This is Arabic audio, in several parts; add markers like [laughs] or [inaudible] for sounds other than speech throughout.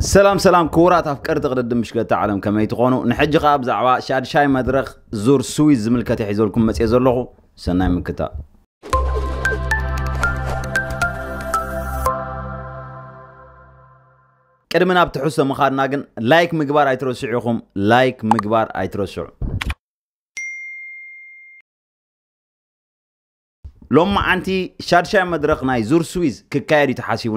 سلام سلام كورات أفكار تقدد مشكلة تعلم كما يتقونوا نحج قاب زعوا شاد شاي مدرخ زور سويز ملكة يحزولكم مسيح زرلغو سنة من كتاب ቅድሚ ናብ ትሕሶ ምኻድና ግን ላይክ ምግባር ኣይትረስዑ ኢኹም ላይክ ምግባር ኣይትረስዑ ሎሚ መዓንቲ ሻድሻይ መድረኽ ናይ ዙር ስዊዝ ክካየድ እዩ ተሓሲቡ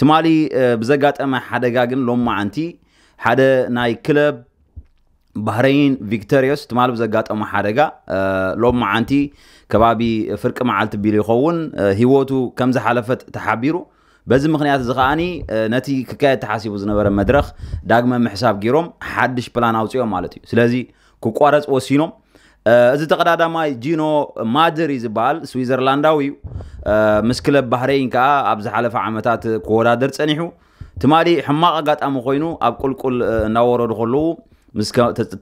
ትማሊ ብዘጋጠመ ሓደጋ ግን ሎም መዓንቲ ሓደ ናይ ክለብ ባህረይን ቪክተሪዮስ ትማሊ ብዘጋጠመ ሓደጋ ሎም መዓንቲ ከባቢ ፍርቂ መዓልቲ ቢሉ ይኸውን ሂወቱ ከም ዝሓለፈት ተሓቢሩ በዚ ምክንያት እዚ ከዓኒ ነቲ ክካየድ ተሓሲቡ ዝነበረ መድረክ ዳግመ ምሕሳብ ገይሮም ሓድሽ ፕላን ኣውፅኦም ማለት እዩ ስለዚ ክቋረፅ ወሲኖም እዚ ተቀዳዳማይ ጂኖ ማድር እዩ ዝበሃል ስዊዘርላንዳዊ እዩ ምስ ክለብ ባህረይን ከዓ ኣብ ዝሓለፈ ዓመታት ክወዳደር ፀኒሑ ትማሊ ሕማቕ ኣጋጣሚ ኮይኑ ኣብ ቁልቁል እናወረዱ ከለዉ ምስ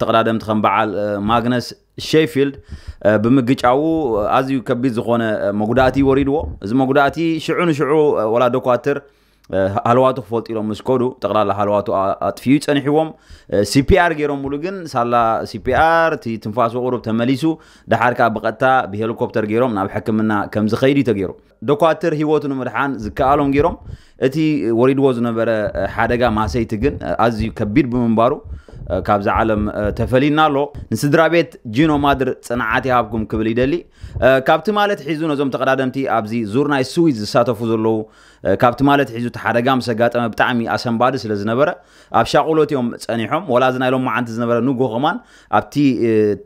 ተቀዳደምቲ ከም በዓል ማግነስ ሼፊልድ ብምግጫው ኣዝዩ ከቢድ ዝኾነ መጉዳእቲ ወሪድዎ እዚ መጉዳእቲ ሽዑ ንሽዑ ወላ ዶኳትር ሃልዋቱ ክፈልጡ ኢሎም ምስ ከዱ ጠቕላላ ሃልዋቱ ኣጥፍዩ ፀኒሕዎም ሲፒኣር ገይሮም ሙሉ ግን ሳላ ሲፒኣር እቲ ትንፋስ ቁሩብ ተመሊሱ ድሓር ከዓ ብቐጥታ ብሄሊኮፕተር ገይሮም ናብ ሕክምና ከም ዝኸይድ እዩ ተገይሩ ዶኳትር ሂወቱ ንምድሓን ዝከኣሎም ገይሮም እቲ ወሪድዎ ዝነበረ ሓደጋ ማሰይቲ ግን ኣዝዩ ከቢድ ብምንባሩ كابز عالم تفلي نالو نسدرا بيت جينو مادر صناعاتي هابكم كبلي دلي كابت مالت حيزو نزوم تقدادمتي ابزي زورنا السويز ساتو فوزلو كابت مالت حيزو تحرقام سغاطم بتعمي اسن باد سلاز نبره ابشاقولوت يوم صنيحم ولا زنا يلوم ما انت نبره نو غمان ابتي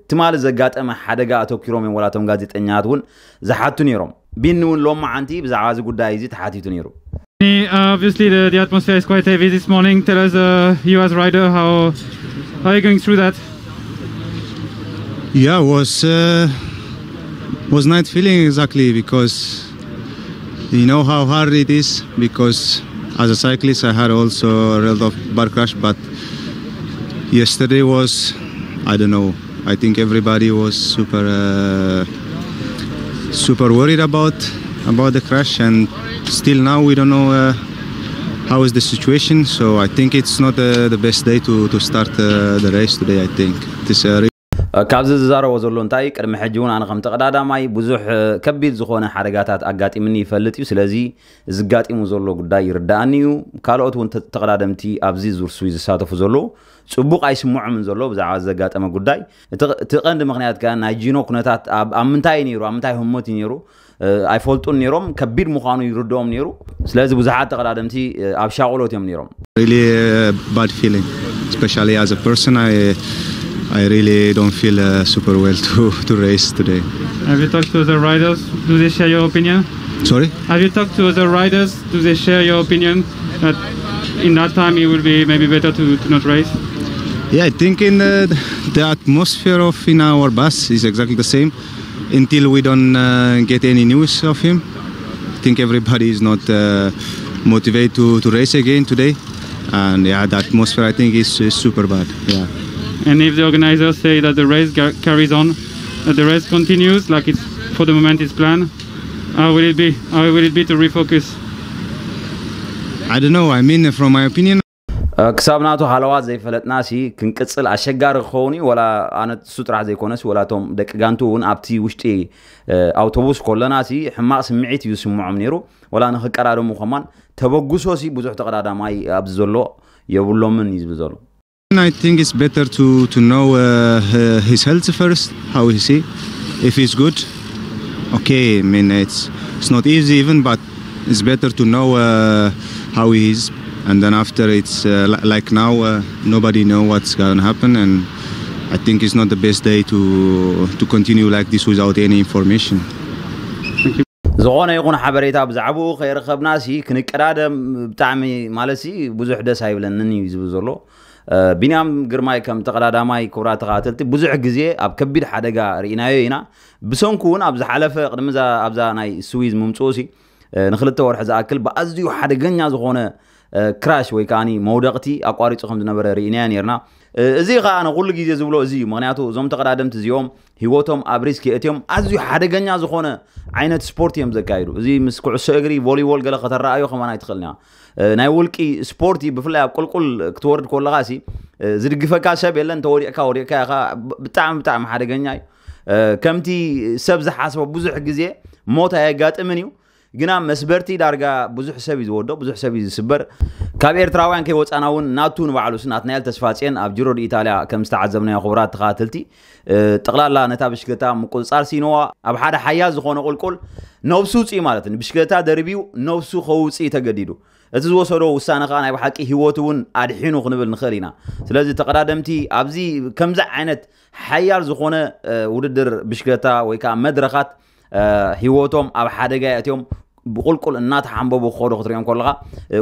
تمال زغاطم حدغا اتوكيروم ولاتم غازيتنياتون زحاتو نيروم بينون لوم ما انتي بزعاز غداي زيت حاتيتو نيرو Obviously, the, the atmosphere is quite heavy this morning. Tell us, uh, you as rider, how How are you going through that? Yeah, was uh, was not feeling exactly because you know how hard it is because as a cyclist I had also a lot of bar crash, but yesterday was I don't know. I think everybody was super uh, super worried about about the crash, and still now we don't know. Uh, how is the situation. So I think it's not uh, the best day to, to start uh, the race today, I think. It is a ካብዚ ዝዛረቦ ዘሎ እንታይ ቅድሚ ሕጂ እውን ኣነ ከምቲ ቀዳዳማይ ብዙሕ ከቢድ ዝኾነ ሓደጋታት ኣጋጢምኒ ይፈልጥ እዩ ስለዚ ዝጋጢሙ ዘሎ ጉዳይ ይርዳእኒ እዩ ካልኦት እውን ተቀዳደምቲ ኣብዚ ዙርሱ ዝሳተፉ ዘሎ ፅቡቅ ኣይስምዖምን ዘሎ ብዛዕባ ዘጋጠመ ጉዳይ እቲ ቀንዲ ምክንያት ከ ናይ ጂኖ ኩነታት ኣብ ምንታይ ነይሩ ኣብ ምንታይ ህሞት እዩ ነይሩ ኣይፈልጡን ነይሮም ከቢድ ምዃኑ ይርድኦም ነይሩ ስለዚ ብዙሓት ተቀዳደምቲ ኣብ ሻቁሎት እዮም ነይሮም I really don't feel uh, super well to, [laughs] to race today. Have you talked to the riders? Do they share your opinion? Sorry? Have you talked to other riders? Do they share your opinion that in that time it will be maybe better to, to not race? Yeah, I think in the, uh, the atmosphere of in our bus is exactly the same until we don't uh, get any news of him. I think everybody is not uh, motivated to, to race again today. And yeah, the atmosphere I think is, is super bad. Yeah and if the organizers say that the race carries on, that uh, the race continues like it's for the moment is planned, how will it be? How will it be to refocus? I don't know. I mean, from my opinion. Uh, ክሳብ ናቱ ሃለዋ ዘይፈለጥና ሲ ክንቅፅል ኣሸጋሪ ክኸውን እዩ ወላ ኣነ እሱ ጥራሕ ዘይኮነሲ ወላ እቶም ደቂ ጋንቱ እውን ኣብቲ ውሽጢ ኣውቶቡስ ኮለና ሲ ሕማቅ ስምዒት እዩ ስምዖም ነይሩ ወላ ንክቀዳድሙ ከማን ተበግሶ ሲ ብዙሕ ተቀዳዳማይ ኣብዚ ዘሎ የብሎምን እዩ ዝብል ዘሎ I think it's better to, to know uh, his health first, how is he, if he's good. Okay, I mean, it's, it's not easy even, but it's better to know uh, how he is. And then after it's uh, like now, uh, nobody know what's going to happen. And I think it's not the best day to, to continue like this without any information. ዝኾነ ይኹን ሓበሬታ ብዛዕባኡ ከይረኸብናሲ ክንቀዳደም ብጣዕሚ ማለት ብዙሕ ደስ ኣይብለንን እዩ ዝብል ዘሎ بنام قرماي كم تقرا داماي كورا تقاتلتي بزح قزي اب كبير حدقا رئيناي هنا بسون كون ابز حلفة قدم زا ابزا ناي سويز ممتوسي نخلت تور حزا اكل بازيو حدقن يازغونا كراش وي كاني مودقتي اقواري تخم دنبر رئيناي نيرنا ازي غا انا قول لقيزي زبلو ازي مغنياتو زوم تقرا دم تزيوم هيوتهم ابريس كي اتيوم ازي حدا غنيا زخونه عينت سبورت يم زكايرو ازي مسكو عسو اغري فولي وول قال خطر رايو خمانه يدخلنا ناي ولكي سبورتي بفلا كل كل كتورد كل غاسي زدقفك سب يلا انت وريك وريك بتعم بتعم حاجه جنياي كمتي سبزح حسب بزح جزيه موت هي جات امنيو جنا مسبرتي دارجا بزح سبيز ودو بزح سبيز سبر كابير تراوان كي وصانا ون ناتون وعلو سنات نيل تسفاتين اب جرو ايطاليا كم استعزمنا خبرات قاتلتي تقلالا نتا بشكلتا مقصار سينوا اب حدا حياز خونا قلقل نوبسو سي مالتن بشكلتا دربيو نوبسو خوصي تغديدو እቲ ዝወሰዶ ውሳነ ከዓ ናይ ብሓቂ ሂወት እውን ኣድሒኑ ክንብል ንኽእል ኢና ስለዚ ተቀዳደምቲ ኣብዚ ከምዚ ዓይነት ሓያል ዝኾነ ውድድር ብሽክለታ ወይ ከዓ መድረኻት ሂወቶም ኣብ ሓደጋ እትዮም ብቁልቁል እናተሓንበቡ ክኸዱ ክትሪኦም ከለካ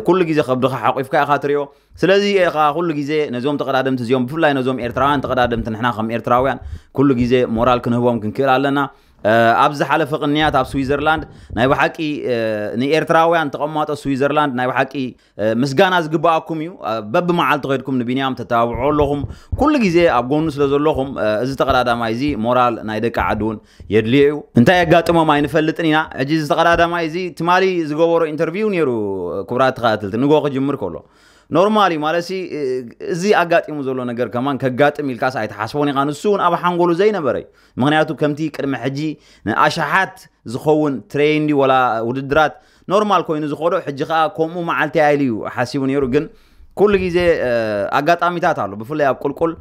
ኩሉ ግዜ ከብድካ ሓቂፍካ ኢካ ትሪኦ ስለዚ ኢኻ ኩሉ ግዜ ነዞም ተቀዳደምቲ እዚኦም ብፍላይ ነዞም ኤርትራውያን ተቀዳደምቲ ንሕና ከም ኤርትራውያን ኩሉ ግዜ ሞራል ክንህቦም ክንክእል ኣለና آه، ابز حلف قنيات اب سويسرلاند نايو حقي آه، ني ايرتراوي ان تقماطو سويسرلاند نايو حقي آه، مسغان از غباكم يو بب معلت غيركم نبينيام تتابعو لهم كل غيزي اب غونس لزلهم از تقلادا مايزي مورال نايد قعدون يدليو انت يا غاطما ما ينفلطنينا اجي از تقلادا مايزي تمالي از غبورو انترفيو نيرو كبرات قاتل نغوخ جمر كله نورمالي مالسي زي أقعد يمزولو نجار كمان كقعد ميل كاس عيت حسبوني قانسون أبا حنقولو زي نبري مغنياتو كمتي كرم حجي أشحات زخون تريندي ولا وددرات نورمال كوين زخورو حجي خا كومو معلتي عيليو حاسبوني يرو كل جزء أقعد أميتات على بفلي اب كل كل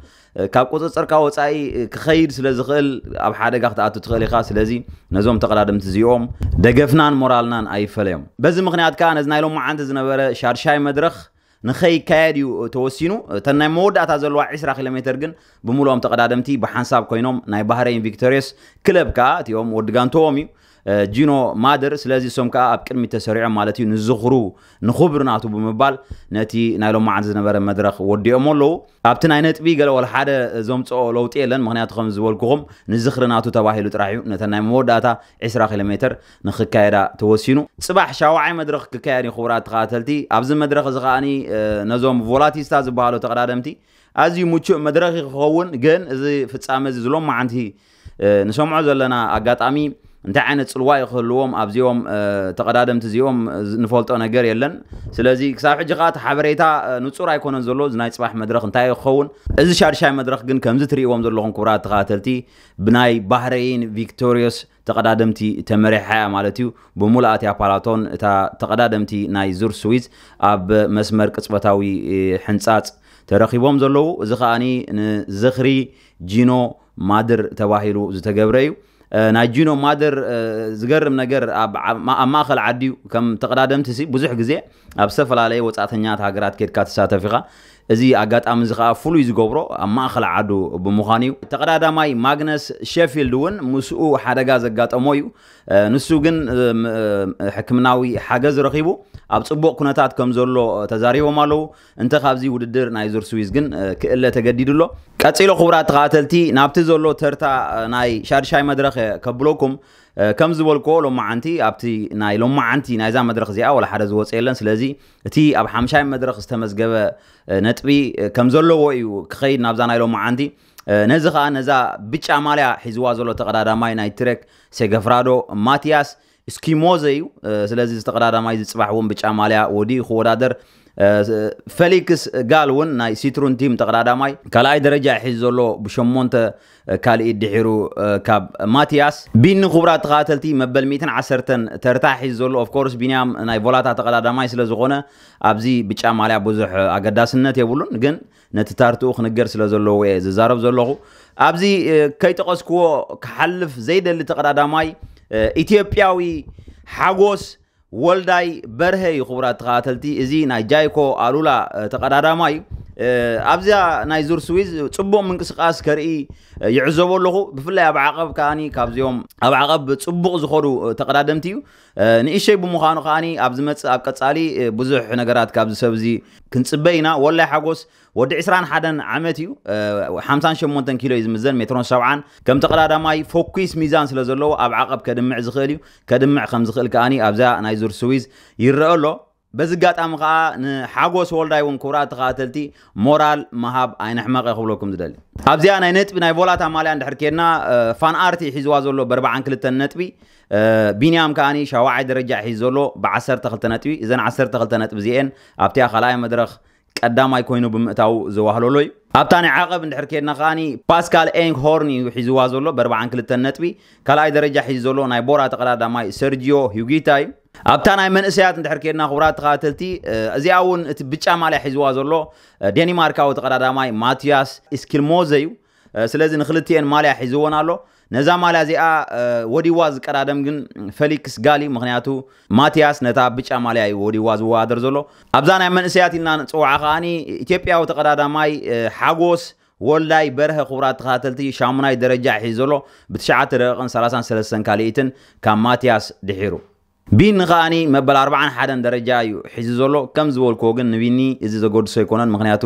كاب قصص أركا وتعي كخير سلزخل أب حدا قحط اتو تخلي خاص لذي نزوم تقلادم تزيوم دقفنان مورالنان أي فليم بز مغنيات كان زنايلهم ما عند زنبرة شارشاي مدرخ نخي كاريو توسينو تناي مودة تازلوا عشرة كيلومتر جن بمولهم تقدادمتي بحنساب كينوم ناي بحرين فيكتوريس كلب كات يوم ودقان تومي جينو مادر سلازي سومكا اب كرمي تسريع مالتي نزخرو نخبر ناتو بمبال نتي نايلو معن زنبار مدرخ ودي امولو اب تناي نتبي غلو الحادة زومتو لو تيلن مغنية خمز والكوغم نزخر ناتو تواهي لترعيو نتناي موداتا عسرا خلمتر نخكايرا توسينو صباح شاو عاي مدرخ ككايري خورات قاتلتي اب زن مدرخ زغاني نزوم فولاتي استاز بحالو تقرادمتي ازي مچو مدرخي خوون جن ازي فتسامز زلوم معنتي نسوم عزلنا اقاط امي እንታይ ዓይነት ፅልዋይ ክህልዎም ኣብዚኦም ተቐዳደምቲ እዚኦም ንፈልጦ ነገር የለን ስለዚ ክሳብ ሕጂ ከዓ ሓበሬታ ንፁር ኣይኮነን ዘሎ ናይ ፅባሕ መድረክ እንታይ ክኸውን እዚ ሻድሻይ መድረክ ግን ከምዚ ትርእይዎም ዘለኹም ክቡራት ተኸተልቲ ብናይ ባህረይን ቪክቶሪዮስ ተቐዳደምቲ ተመሪሓ እያ ማለት እዩ ብሙሉእ ኣትያ ፓላቶን እታ ተቐዳደምቲ ናይ ዙር ስዊዝ ኣብ መስመር ቅፅበታዊ ሕንፃፅ ተረኺቦም ዘለዉ እዚ ከዓኒ ንዝኽሪ ጂኖ ማድር ተባሂሉ ዝተገብረ እዩ ናጂኖም ማደር ዝገርም ነገር ኣብ ማእኸል ዓዲ ከም ተቐዳደምቲ ብዙሕ ግዜ ኣብ ዝተፈላለየ ወፃእተኛት ሃገራት ኬድካ ትሳተፍ ኢኻ ازي اغات امزغا فلوي زغبرو اما خلا عدو بمخانيو تقدادا ماي ماغنس شيفيلد ون مسو حدغا زغاطمويو نسو جن حكمناوي حاجز رقيبو اب صبوق كونتات كم زلو تزاريو مالو انت خابزي وددر نايزور سويس جن كله تجديدلو قصيلو خبرات قاتلتي نابتي زلو ترتا ناي شارشاي مدرخ كبلوكم ከም ዝበልኮ ሎማዓንቲ ኣብቲ ናይ ሎማዓንቲ ናይዛ መድረክ እዚኣ ወላ ሓደ ዝወፀ የለን ስለዚ እቲ ኣብ ሓምሻይ መድረክ ዝተመዝገበ ነጥቢ ከም ዘለዎ እዩ ክኸይድ ናብዛ ናይ ሎማዓንቲ ነዚ ከዓ ነዛ ብጫ ማልያ ሒዝዋ ዘሎ ተቀዳዳማይ ናይ ትሬክ ሴገፍራዶ ማትያስ ስኪሞዘ እዩ ስለዚ ዝተቀዳዳማይ ዝፅባሕ እውን ብጫ ማልያ ወዲኡ ክወዳደር ፈሊክስ ጋል እውን ናይ ሲትሩን ቲም ተቀዳዳማይ ካልኣይ ደረጃ ሒዙ ዘሎ ብሸሞንተ ካልእ ድሒሩ ካብ ማትያስ ቢኒ ክቡራት ተኸታተልቲ መበል 110 ተርታ ሒዙ ዘሎ ኦፍኮርስ ቢንያም ናይ ቮላታ ተቀዳዳማይ ስለ ዝኾነ ኣብዚ ብጫ ማልያ ብዙሕ ኣገዳስነት የብሉን ግን ነቲ ታርትኡ ክንገር ስለ ዘለዎ እየ ዝዛረብ ዘለኹ ኣብዚ ከይጠቐስክዎ ክሓልፍ ዘይደሊ ተቀዳዳማይ ኢትዮጵያዊ ሓጎስ ولداي برهي خبرات قاتلتي ازي ناي جايكو الولا تقدادا ماي ኣብዛ ናይ ዙር ስዊዝ ፅቡቅ ምንቅስቃስ ከርኢ ይዕዘቦ ኣለኹ ብፍላይ ኣብ ዓቐብ ከዓኒ ካብዚኦም ኣብ ዓቐብ ፅቡቅ ዝኸዱ ተቀዳደምቲ እዩ ንእሸይ ብምዃኑ ከዓኒ ኣብ ዝመፅእ ኣብ ቀፃሊ ብዙሕ ነገራት ካብዚ ሰብ እዚ ክንፅበ ኢና ወላይ ሓጎስ ወዲ 21 ዓመት እዩ 58 ኪሎ እዩ ዝምዘን ሜትሮን 70 ከም ተቀዳዳማይ ፎኪስ ሚዛን ስለ ዘለዎ ኣብ ዓቐብ ከድምዕ ዝኽእል እዩ ከድምዕ ከም ዝኽእል ከዓኒ ኣብዛ ናይ ዙር ስዊዝ ይረአ ኣሎ بزقات أم خا نحقو سوال دايون كورات قاتلتي مورال مهاب أين حماق يخبلكم زدالي أبزي أنا نتبي نايفولات أمالي عند حركينا فان آرتي حزوازولو بربعان كلتا نتبي ቢንያም ከዓኒ ሻዋዓይ ደረጃ ሒዙ ዘሎ ብዓሰርተ ክልተ ነጥቢ እዘን ዓሰርተ ክልተ ነጥቢ እዚአን ኣብቲ ካልኣይ መድረኽ ቀዳማይ ኮይኑ ብምእታው ዝዋህለሎ እዩ ኣብታ ናይ ዓቐብ እንድሕር ኬድና ከዓኒ ፓስካል ኤንግሆርን እዩ ሒዝዋ ዘሎ ብ42 ነጥቢ ካልኣይ ደረጃ ሒዙ ዘሎ ናይ ቦራ ተቀዳዳማይ ሰርጂዮ ሂጉታ እዩ ኣብታ ናይ መንእሰያት እንድሕር ኬድና ክቡራት ተኸታተልቲ እዚኣ እውን እቲ ብጫ ማልያ ሒዝዋ ዘሎ ዴንማርካዊ ተቀዳዳማይ ማትያስ ኢስኪልሞዘ እዩ ስለዚ ንክልቲኤን ማልያ ሒዝዎን ኣሎ ነዛ ማልያ እዚኣ ወዲዋ ዝቀዳደም ግን ፌሊክስ ጋሊ ምክንያቱ ማትያስ ነታ ብጫ ማልያ እዩ ወዲዋ ዝወዳደር ዘሎ ኣብዛ ናይ መንእሰያት ኢልና ንፅውዓ ከዓኒ ኢትዮጵያዊ ተቀዳዳማይ ሓጎስ ወልዳይ በርሀ ክቡራት ተኸታተልቲ ሻሙናይ ደረጃ ሒዙ ዘሎ ብ9 ደቂቕን 33 ካልኢትን ካብ ማትያስ ድሒሩ ቢኒ ከዓኒ መበል 41 ደረጃ እዩ ሒዙ ዘሎ ከም ዝበልክዎ ግን ንቢኒ እዚ ዘጎድሶ ኣይኮነን ምክንያቱ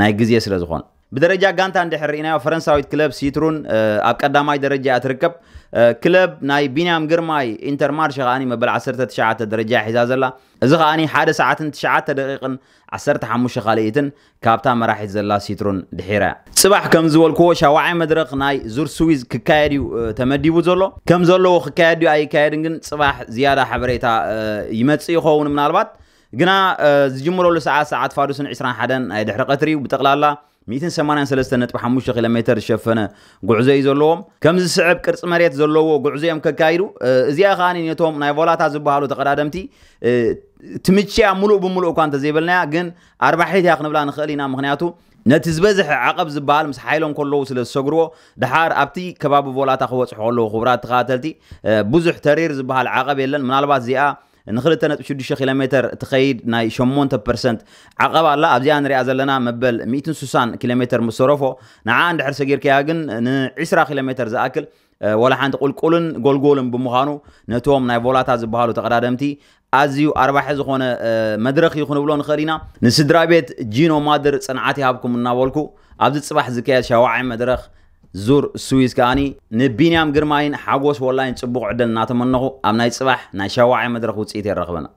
ናይ ግዜ ስለ ዝኾነ بدرجة قانتا عند حرينا فرنسا ويت كلب سيترون آه، أب قداماي درجة أتركب آه، كلب ناي بينام جرماي انتر مارش غاني ما بل عسرت تشعات درجة حزاز الله زغ غاني حاد ساعات تشعات دقيقا عسرت حموش خاليتن كابتا يزل الله سيترون دحيرة صباح كم زول كو شواعي مدرق ناي زور سويز ككايريو آه، تمدي زولو كم زولو ككايريو أي كارينجن صباح زيادة حبريتا يمت خون من البات قنا زجمرو لساعة ساعات فارسن عسران حدا ناي دحرقتري قتري وبتقلالله 183.5 ኪሎ ሜትር ዝሸፈነ ጉዕዞ እዩ ዘለዎም ከምዚ ስዕብ ቅርፂ መሬት ዘለዎ ጉዕዞ እዮም ከካይዱ እዚኣ ከዓኒ ነቶም ናይ ቮላታ ዝበሃሉ ተቐዳደምቲ ትምችያ ሙሉእ ብምሉእ እኳ እንተዘይበልናያ ግን ኣርባሒት እያ ክንብላ ንኽእል ኢና ምክንያቱ ነቲ ዝበዝሐ ዓቐብ ዝበሃል ምስ ሓይሎም ከለዉ ስለ ዝሰግርዎ ድሓር ኣብቲ ከባቢ ቮላታ ክበፅሑ ከለዉ ክቡራት ተኸተልቲ ብዙሕ ተሪር ዝበሃል ዓቐብ የለን ምናልባት እዚኣ ንክልተ ነጥቢ 6 ኪሎ ሜትር هناك ናይ 8 ፐርሰንት ዓቐባ ኣላ ኣብዚኣ من ዘለና መበል 160 ኪሎ ሜትር ምስ ሰረፎ هناك እንድሕር ሰጊርከያ ግን ን20 ኪሎ من ዝኣክል ولا حنت قلقلن قلقلن بمخانو نتوم ناي فولاتا زبهالو تقدادمتي ازيو اربع حز خونه آه، مدرخ يخون بلون خرينا نسدرا بيت جينو مادر صنعاتي هابكم ناولكو ابد صباح زكيا شواعي مدرخ زور سويس كاني نبينيام جرماين حقوس والله إن صبوا عدل ناتمنه أم نايت صباح نشوا عمد سيتي الرقبنا